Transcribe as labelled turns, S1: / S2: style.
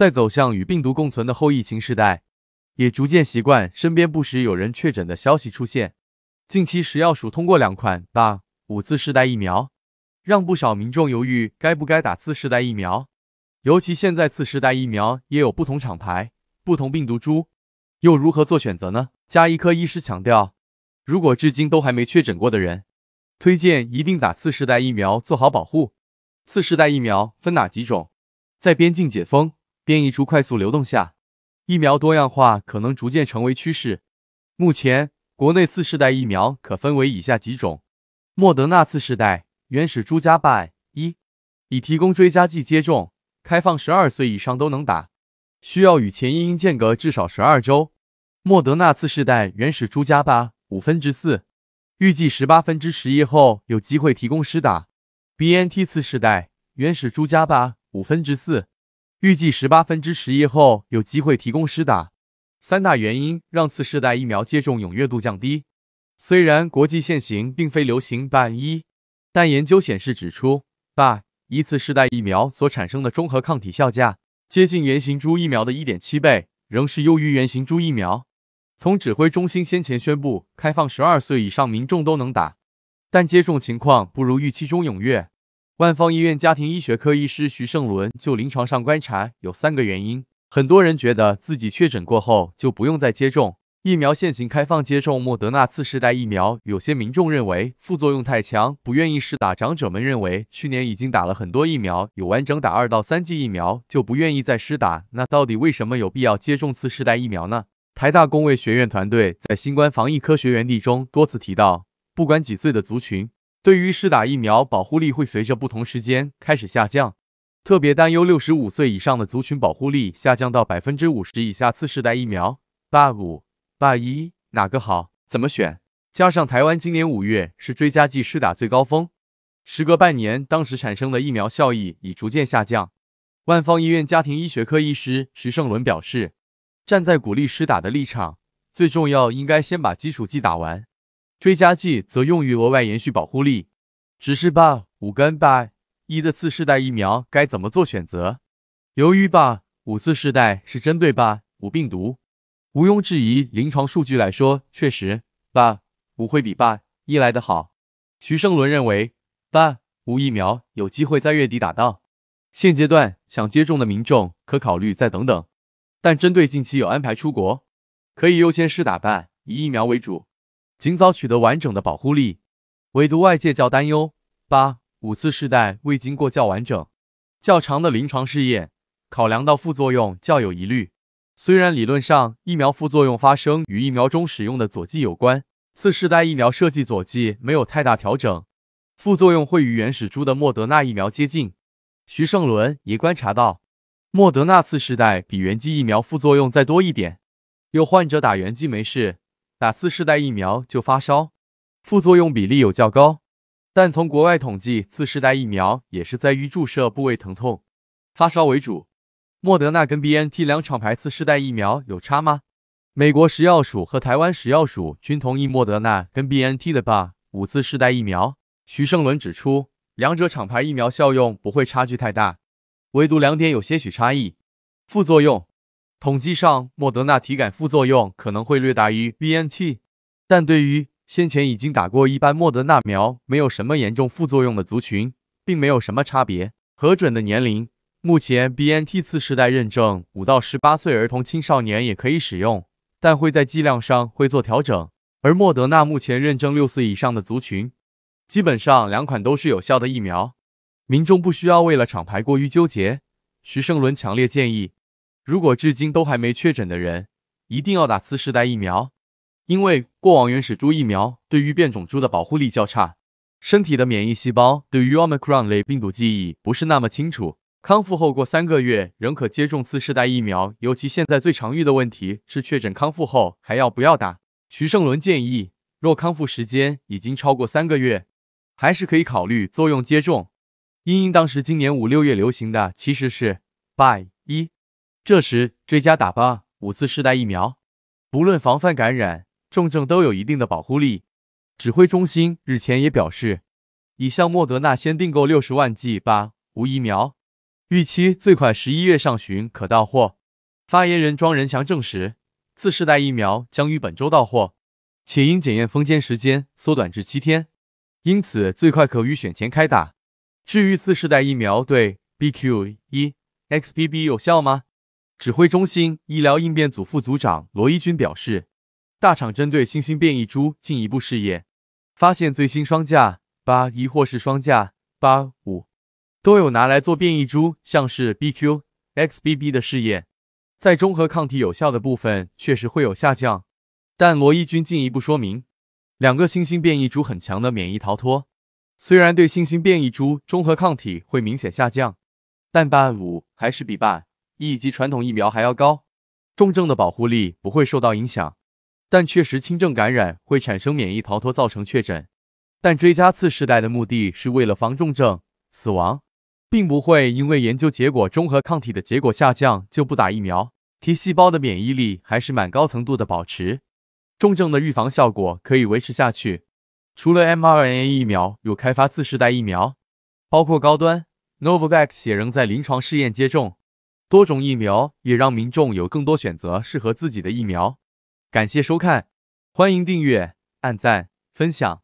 S1: 在走向与病毒共存的后疫情时代，也逐渐习惯身边不时有人确诊的消息出现。近期，食药署通过两款五次世代疫苗，让不少民众犹豫该不该打次世代疫苗。尤其现在次世代疫苗也有不同厂牌、不同病毒株，又如何做选择呢？加医科医师强调，如果至今都还没确诊过的人，推荐一定打次世代疫苗做好保护。次世代疫苗分哪几种？在边境解封。变异株快速流动下，疫苗多样化可能逐渐成为趋势。目前，国内次世代疫苗可分为以下几种：莫德纳次世代原始株加拜一，已提供追加剂接种，开放十二岁以上都能打，需要与前一英间隔至少十二周。莫德纳次世代原始株加八五分之四，预计十八分之十一后有机会提供施打。B N T 次世代原始株加八五分之四。预计十八分之十一后有机会提供施打。三大原因让次世代疫苗接种踊跃度降低。虽然国际现行并非流行株一，但研究显示指出，八一次世代疫苗所产生的中和抗体效价接近原型株疫苗的一点七倍，仍是优于原型株疫苗。从指挥中心先前宣布开放十二岁以上民众都能打，但接种情况不如预期中踊跃。万方医院家庭医学科医师徐胜伦就临床上观察有三个原因，很多人觉得自己确诊过后就不用再接种疫苗，现行开放接种莫德纳次世代疫苗，有些民众认为副作用太强，不愿意施打。长者们认为去年已经打了很多疫苗，有完整打二到三剂疫苗，就不愿意再施打。那到底为什么有必要接种次世代疫苗呢？台大公卫学院团队在新冠防疫科学园地中多次提到，不管几岁的族群。对于试打疫苗，保护力会随着不同时间开始下降，特别担忧六十五岁以上的族群保护力下降到百分之五十以下。次世代疫苗八五八一哪个好？怎么选？加上台湾今年五月是追加剂试打最高峰，时隔半年，当时产生的疫苗效益已逐渐下降。万方医院家庭医学科医师徐胜伦表示，站在鼓励试打的立场，最重要应该先把基础剂打完。追加剂则用于额外延续保护力。只是吧，五跟吧一的次世代疫苗该怎么做选择？由于吧五次世代是针对吧五病毒，毋庸置疑，临床数据来说，确实吧五会比吧一来得好。徐胜伦认为，吧五疫苗有机会在月底打到。现阶段想接种的民众可考虑再等等，但针对近期有安排出国，可以优先试打吧以疫苗为主。尽早取得完整的保护力，唯独外界较担忧。八五次试代未经过较完整、较长的临床试验，考量到副作用较有疑虑。虽然理论上疫苗副作用发生与疫苗中使用的佐剂有关，次世代疫苗设计佐剂没有太大调整，副作用会与原始株的莫德纳疫苗接近。徐胜伦也观察到，莫德纳次试代比原剂疫苗副作用再多一点，有患者打原剂没事。打四世代疫苗就发烧，副作用比例有较高。但从国外统计，四世代疫苗也是在于注射部位疼痛、发烧为主。莫德纳跟 B N T 两厂牌次世代疫苗有差吗？美国食药署和台湾食药署均同意莫德纳跟 B N T 的吧五次世代疫苗。徐胜伦指出，两者厂牌疫苗效用不会差距太大，唯独两点有些许差异：副作用。统计上，莫德纳体感副作用可能会略大于 BNT，但对于先前已经打过一般莫德纳苗，没有什么严重副作用的族群，并没有什么差别。核准的年龄，目前 BNT 次世代认证五到十八岁儿童青少年也可以使用，但会在剂量上会做调整。而莫德纳目前认证六岁以上的族群，基本上两款都是有效的疫苗，民众不需要为了厂牌过于纠结。徐胜伦强烈建议。如果至今都还没确诊的人，一定要打次世代疫苗，因为过往原始猪疫苗对于变种猪的保护力较差，身体的免疫细胞对于 Omicron 类病毒记忆不是那么清楚。康复后过三个月仍可接种次世代疫苗。尤其现在最常遇的问题是确诊康复后还要不要打？徐胜伦建议，若康复时间已经超过三个月，还是可以考虑作用接种。因因当时今年五六月流行的其实是 BY 一。这时追加打八五次世代疫苗，不论防范感染重症都有一定的保护力。指挥中心日前也表示，已向莫德纳先订购六十万剂八五疫苗，预期最快十一月上旬可到货。发言人庄仁祥证实，次世代疫苗将于本周到货，且因检验封签时间缩短至七天，因此最快可于选前开打。至于次世代疫苗对 BQ 一 XBB 有效吗？指挥中心医疗应变组副组长罗一军表示，大厂针对新兴变异株进一步试验，发现最新双价八一或是双价八五，都有拿来做变异株，像是 BQ、XBB 的试验，在中和抗体有效的部分确实会有下降。但罗一军进一步说明，两个新兴变异株很强的免疫逃脱，虽然对新兴变异株中和抗体会明显下降，但八五还是比八。以及传统疫苗还要高，重症的保护力不会受到影响，但确实轻症感染会产生免疫逃脱，造成确诊。但追加次世代的目的是为了防重症死亡，并不会因为研究结果中和抗体的结果下降就不打疫苗。T 细胞的免疫力还是蛮高程度的保持，重症的预防效果可以维持下去。除了 mRNA 疫苗，有开发次世代疫苗，包括高端 Novavax 也仍在临床试验接种。多种疫苗也让民众有更多选择适合自己的疫苗。感谢收看，欢迎订阅、按赞、分享。